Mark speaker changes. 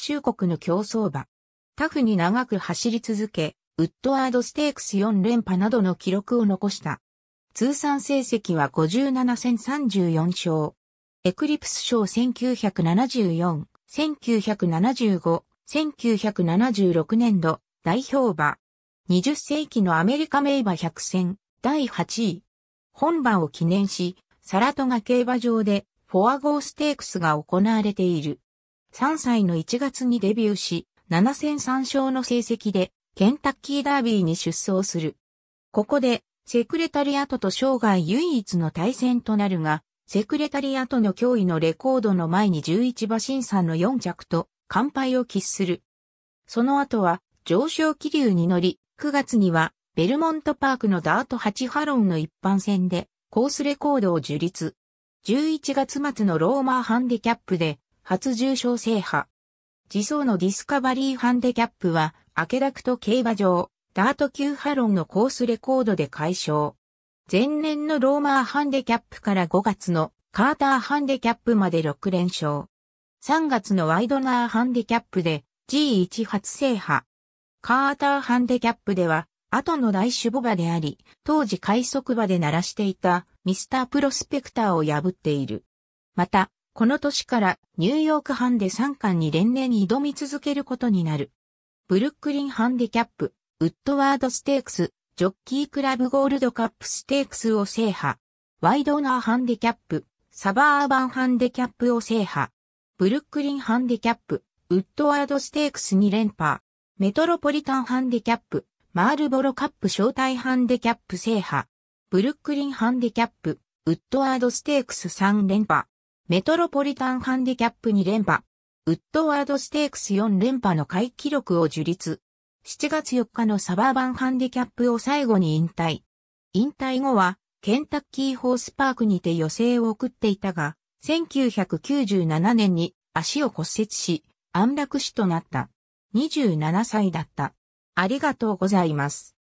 Speaker 1: 中国の競走馬。タフに長く走り続け、ウッドワードステークス4連覇などの記録を残した。通算成績は57戦34勝。エクリプス賞1974、1975、1976年度代表馬。20世紀のアメリカ名馬100戦第8位。本馬を記念し、サラトガ競馬場でフォアゴーステークスが行われている。3歳の1月にデビューし、7戦3勝の成績で、ケンタッキーダービーに出走する。ここで、セクレタリアとと生涯唯一の対戦となるが、セクレタリアとの脅威のレコードの前に11馬身差の4着と、完敗を喫する。その後は、上昇気流に乗り、9月には、ベルモントパークのダート8ハロンの一般戦で、コースレコードを樹立。11月末のローマーハンディキャップで、初重賞制覇。自走のディスカバリーハンデキャップは、アケダクト競馬場、ダート級ハロンのコースレコードで解消。前年のローマーハンデキャップから5月のカーターハンデキャップまで6連勝。3月のワイドナーハンデキャップで G1 初制覇。カーターハンデキャップでは、後の大守護場であり、当時快速馬で鳴らしていたミスタープロスペクターを破っている。また、この年からニューヨークハンデ3冠に連年挑み続けることになる。ブルックリンハンデキャップ、ウッドワードステークス、ジョッキークラブゴールドカップステークスを制覇。ワイドナーハンデキャップ、サバーバンハンデキャップを制覇。ブルックリンハンデキャップ、ウッドワードステークス2連覇。メトロポリタンハンデキャップ、マールボロカップ招待ハンデキャップ制覇。ブルックリンハンデキャップ、ウッドワードステークス3連覇。メトロポリタンハンディキャップ2連覇、ウッドワードステークス4連覇の回記録を樹立。7月4日のサバーバンハンディキャップを最後に引退。引退後は、ケンタッキーホースパークにて予選を送っていたが、1997年に足を骨折し、安楽死となった。27歳だった。ありがとうございます。